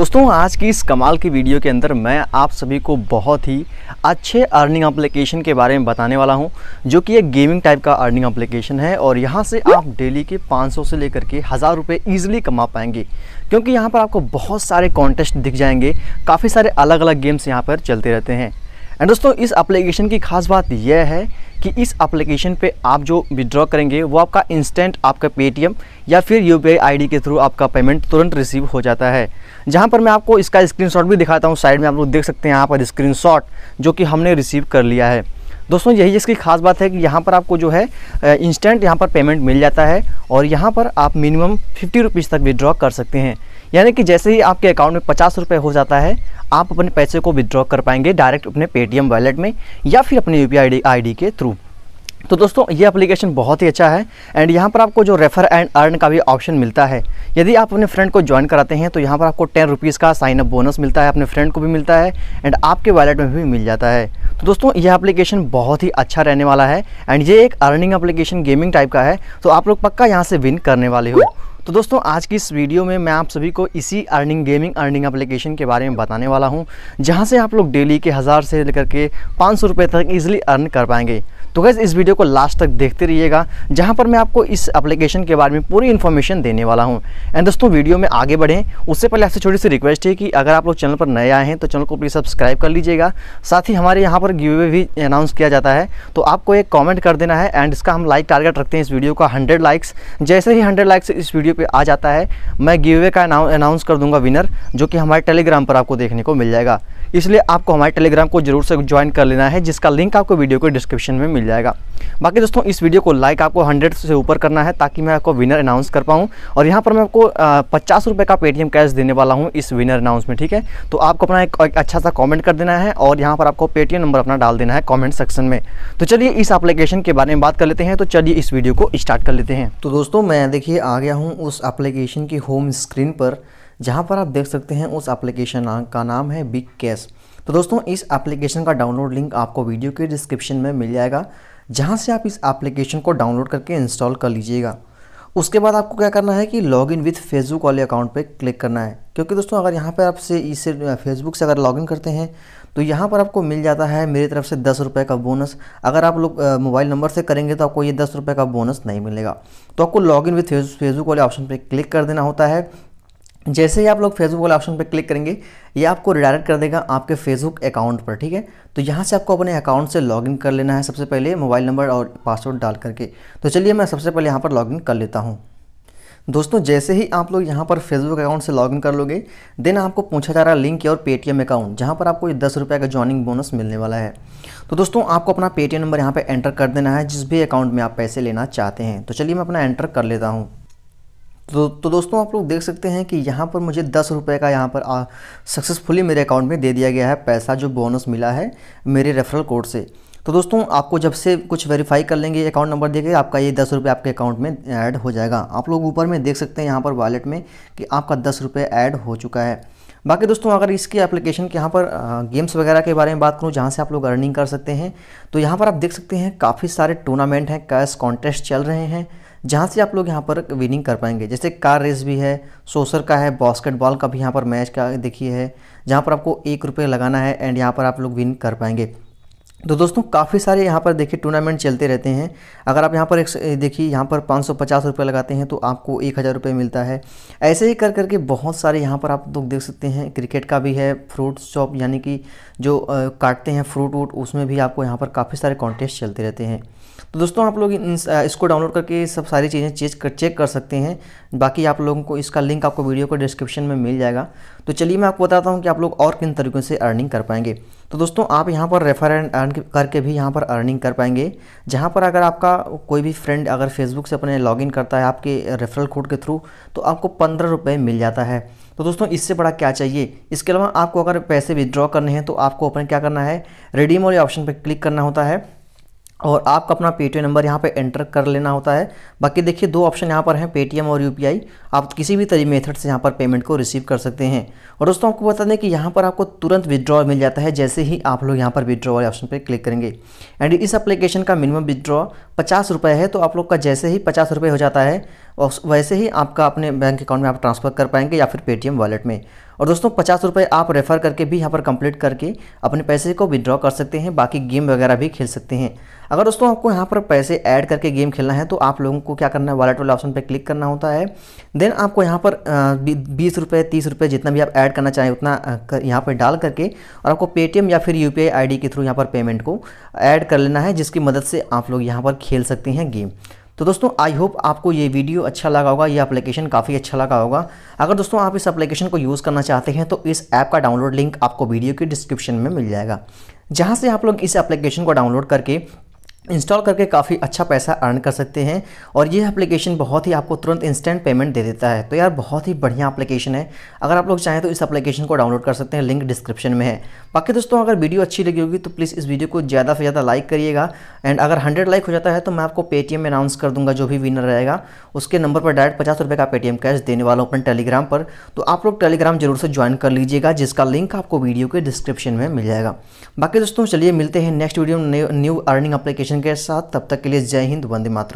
दोस्तों आज की इस कमाल की वीडियो के अंदर मैं आप सभी को बहुत ही अच्छे अर्निंग एप्लीकेशन के बारे में बताने वाला हूं जो कि एक गेमिंग टाइप का अर्निंग एप्लीकेशन है और यहां से आप डेली के 500 से लेकर के हज़ार रुपये ईजिली कमा पाएंगे क्योंकि यहां पर आपको बहुत सारे कॉन्टेस्ट दिख जाएंगे काफ़ी सारे अलग अलग गेम्स यहाँ पर चलते रहते हैं एंड दोस्तों इस एप्लीकेशन की खास बात यह है कि इस एप्लीकेशन पे आप जो विड्रॉ करेंगे वो आपका इंस्टेंट आपका पेटीएम या फिर यू पी आई के थ्रू आपका पेमेंट तुरंत रिसीव हो जाता है जहाँ पर मैं आपको इसका स्क्रीनशॉट भी दिखाता हूँ साइड में आप लोग देख सकते हैं यहाँ पर स्क्रीनशॉट जो कि हमने रिसीव कर लिया है दोस्तों यही इसकी खास बात है कि यहाँ पर आपको जो है इंस्टेंट यहाँ पर पेमेंट मिल जाता है और यहाँ पर आप मिनिमम फिफ्टी रुपीज़ तक विदड्रॉ कर सकते हैं यानी कि जैसे ही आपके अकाउंट में पचास रुपये हो जाता है आप अपने पैसे को विदड्रॉ कर पाएंगे डायरेक्ट अपने पेटीएम वॉलेट में या फिर अपने यू पी आई के थ्रू तो दोस्तों ये एप्लीकेशन बहुत ही अच्छा है एंड यहाँ पर आपको जो रेफर एंड अर्न का भी ऑप्शन मिलता है यदि आप अपने फ्रेंड को ज्वाइन कराते हैं तो यहाँ पर आपको टेन रुपीज़ का साइनअप बोनस मिलता है अपने फ्रेंड को भी मिलता है एंड आपके वैलेट में भी मिल जाता है तो दोस्तों यह एप्लीकेशन बहुत ही अच्छा रहने वाला है एंड ये एक अर्निंग एप्लीकेशन गेमिंग टाइप का है तो आप लोग पक्का यहाँ से विन करने वाले हो तो दोस्तों आज की इस वीडियो में मैं आप सभी को इसी अर्निंग गेमिंग अर्निंग एप्लीकेशन के बारे में बताने वाला हूँ जहाँ से आप लोग डेली के हज़ार से लेकर के पाँच सौ रुपये तक ईजिली अर्न कर पाएंगे तो गैस इस वीडियो को लास्ट तक देखते रहिएगा जहाँ पर मैं आपको इस एप्लीकेशन के बारे में पूरी इन्फॉर्मेशन देने वाला हूँ एंड दोस्तों वीडियो में आगे बढ़ें उससे पहले आपसे छोटी सी रिक्वेस्ट है कि अगर आप लोग चैनल पर नए आए हैं तो चैनल को प्लीज़ सब्सक्राइब कर लीजिएगा साथ ही हमारे यहाँ पर गिवे भी अनाउंस किया जाता है तो आपको एक कॉमेंट कर देना है एंड इसका हम लाइक टारगेट रखते हैं इस वीडियो का हंड्रेड लाइक्स जैसे ही हंड्रेड लाइक्स इस वीडियो वीडियो पे आ जाता है मैं गिव का अनाउंस कर दूंगा विनर जो कि हमारे टेलीग्राम पर आपको देखने को मिल जाएगा इसलिए आपको हमारे टेलीग्राम को जरूर से ज्वाइन कर लेना है जिसका लिंक आपको वीडियो के डिस्क्रिप्शन में मिल जाएगा बाकी दोस्तों इस वीडियो को लाइक आपको हंड्रेड से ऊपर करना है ताकि मैं आपको विनर अनाउंस कर पाऊँ और यहाँ पर मैं आपको पचास रुपये का पेटीएम कैश देने वाला हूँ इस विनर अनाउंस में ठीक है तो आपको अपना एक अच्छा सा कॉमेंट कर देना है और यहाँ पर आपको पेटीएम नंबर अपना डाल देना है कॉमेंट सेक्शन में तो चलिए इस एप्लीकेशन के बारे में बात कर लेते हैं तो चलिए इस वीडियो को स्टार्ट कर लेते हैं तो दोस्तों मैं देखिए आ गया हूँ उस एप्लीकेशन की होम स्क्रीन पर जहाँ पर आप देख सकते हैं उस एप्लीकेशन का नाम है बिग कैश तो दोस्तों इस एप्लीकेशन का डाउनलोड लिंक आपको वीडियो के डिस्क्रिप्शन में मिल जाएगा जहाँ से आप इस एप्लीकेशन को डाउनलोड करके इंस्टॉल कर लीजिएगा उसके बाद आपको क्या करना है कि लॉग इन विथ फेसबुक वाले अकाउंट पे क्लिक करना है क्योंकि दोस्तों अगर यहाँ पर आपसे इसे फेसबुक से अगर लॉगिन करते हैं तो यहाँ पर आपको मिल जाता है मेरी तरफ से दस रुपये का बोनस अगर आप लोग मोबाइल नंबर से करेंगे तो आपको ये दस रुपये का बोनस नहीं मिलेगा तो आपको लॉग इन विथ फेसबुक वाले ऑप्शन पर क्लिक कर देना होता है जैसे ही आप लोग फेसबुक वाले ऑप्शन पर क्लिक करेंगे ये आपको रिडायरेक्ट कर देगा आपके फेसबुक अकाउंट पर ठीक है तो यहाँ से आपको अपने अकाउंट से लॉगिन कर लेना है सबसे पहले मोबाइल नंबर और पासवर्ड डाल करके तो चलिए मैं सबसे पहले यहाँ पर लॉगिन कर लेता हूँ दोस्तों जैसे ही आप लोग यहाँ पर फेसबुक अकाउंट से लॉगिन कर लोगे देन आपको पूछा जा रहा है लिंक और पेटीएम अकाउंट जहाँ पर आपको ये दस रुपये का ज्वाइनिंग बोनस मिलने वाला है तो दोस्तों आपको अपना पेटीएम नंबर यहाँ पर एंटर कर देना है जिस भी अकाउंट में आप पैसे लेना चाहते हैं तो चलिए मैं अपना एंटर कर लेता हूँ तो तो दोस्तों आप लोग देख सकते हैं कि यहाँ पर मुझे दस रुपये का यहाँ पर सक्सेसफुली मेरे अकाउंट में दे दिया गया है पैसा जो बोनस मिला है मेरे रेफरल कोड से तो दोस्तों आपको जब से कुछ वेरीफाई कर लेंगे अकाउंट नंबर देकर आपका ये दस रुपये आपके अकाउंट में ऐड हो जाएगा आप लोग ऊपर में देख सकते हैं यहाँ पर वॉलेट में कि आपका दस रुपये ऐड हो चुका है बाकी दोस्तों अगर इसकी एप्लीकेशन के यहाँ पर गेम्स वगैरह के बारे में बात करूँ जहाँ से आप लोग अर्निंग कर सकते हैं तो यहाँ पर आप देख सकते हैं काफ़ी सारे टूर्नामेंट हैं कैश कॉन्टेस्ट चल रहे हैं जहाँ से आप लोग यहाँ पर विनिंग कर पाएंगे जैसे कार रेस भी है सोसर का है बास्केटबॉल का भी यहाँ पर मैच का देखिए है जहाँ पर आपको एक रुपये लगाना है एंड यहाँ पर आप लोग विन कर पाएंगे तो दोस्तों काफ़ी सारे यहाँ पर देखिए टूर्नामेंट चलते रहते हैं अगर आप यहाँ पर एक देखिए यहाँ पर पाँच सौ पचास रुपये लगाते हैं तो आपको एक हज़ार रुपये मिलता है ऐसे ही कर करके बहुत सारे यहाँ पर आप लोग देख सकते हैं क्रिकेट का भी है फ्रूट शॉप यानी कि जो काटते हैं फ्रूट वूट उसमें भी आपको यहाँ पर काफ़ी सारे कॉन्टेस्ट चलते रहते हैं तो दोस्तों आप लोग इसको डाउनलोड करके सब सारी चीज़ें चेक कर चेक कर सकते हैं बाकी आप लोगों को इसका लिंक आपको वीडियो को डिस्क्रिप्शन में मिल जाएगा तो चलिए मैं आपको बताता हूँ कि आप लोग और किन तरीक़ों से अर्निंग कर पाएंगे तो दोस्तों आप यहाँ पर रेफर एंड अर्न करके भी यहाँ पर अर्निंग कर पाएंगे जहाँ पर अगर आपका कोई भी फ्रेंड अगर फेसबुक से अपने लॉगिन करता है आपके रेफरल कोड के थ्रू तो आपको पंद्रह रुपये मिल जाता है तो दोस्तों इससे बड़ा क्या चाहिए इसके अलावा आपको अगर पैसे विदड्रॉ करने हैं तो आपको अपने क्या करना है रिडीम वाले ऑप्शन पर क्लिक करना होता है और आपका अपना पेटीएम नंबर यहाँ पे एंटर कर लेना होता है बाकी देखिए दो ऑप्शन यहाँ पर हैं पेटीएम और यूपीआई आप किसी भी तरी मेथड से यहाँ पर पेमेंट को रिसीव कर सकते हैं और दोस्तों आपको बता दें कि यहाँ पर आपको तुरंत विदड्रॉ मिल जाता है जैसे ही आप लोग यहाँ पर विदड्रॉ वाले ऑप्शन पर क्लिक करेंगे एंड इस अप्लीकेशन का मिनिमम विदड्रॉ पचास है तो आप लोग का जैसे ही पचास हो जाता है और वैसे ही आपका अपने बैंक अकाउंट में आप ट्रांसफ़र कर पाएंगे या फिर पेटीएम वॉलेट में और दोस्तों पचास रुपये आप रेफ़र करके भी यहाँ पर कंप्लीट करके अपने पैसे को विड्रॉ कर सकते हैं बाकी गेम वगैरह भी खेल सकते हैं अगर दोस्तों आपको यहाँ पर पैसे ऐड करके गेम खेलना है तो आप लोगों को क्या करना है वॉलेट वाले ऑप्शन पर क्लिक करना होता है देन आपको यहाँ पर बीस रुपये तीस रुपये जितना भी आप ऐड करना चाहें उतना यहाँ पर डाल करके और आपको पेटीएम या फिर यू पी के थ्रू यहाँ पर पेमेंट को ऐड कर लेना है जिसकी मदद से आप लोग यहाँ पर खेल सकते हैं गेम तो दोस्तों आई होप आपको ये वीडियो अच्छा लगा होगा ये एप्लीकेशन काफ़ी अच्छा लगा होगा अगर दोस्तों आप इस एप्लीकेशन को यूज़ करना चाहते हैं तो इस ऐप का डाउनलोड लिंक आपको वीडियो के डिस्क्रिप्शन में मिल जाएगा जहाँ से आप लोग इस एप्लीकेशन को डाउनलोड करके इंस्टॉल करके काफ़ी अच्छा पैसा अर्न कर सकते हैं और ये एप्लीकेशन बहुत ही आपको तुरंत इंस्टेंट पेमेंट दे देता है तो यार बहुत ही बढ़िया एप्लीकेशन है अगर आप लोग चाहें तो इस एप्लीकेशन को डाउनलोड कर सकते हैं लिंक डिस्क्रिप्शन में है बाकी दोस्तों अगर वीडियो अच्छी लगी होगी तो प्लीज़ इस वीडियो को ज़्यादा से ज़्यादा लाइक करिएगा एंड अगर हंड्रेड लाइक हो जाता है तो मैं आपको पेटीएम में अनाउंस कर दूंगा जो भी विनर रहेगा उसके नंबर पर डायरेक्ट पचास रुपये का पेटीएम कैश देने वाला हूँ अपने टेलीग्राम पर तो आप लोग टेलीग्राम जरूर से ज्वाइन कर लीजिएगा जिसका लिंक आपको वीडियो के डिस्क्रिप्शन में मिल जाएगा बाकी दोस्तों चलिए मिलते हैं next video new earning application के साथ तब तक के लिए जय हिंद वंदे मातरम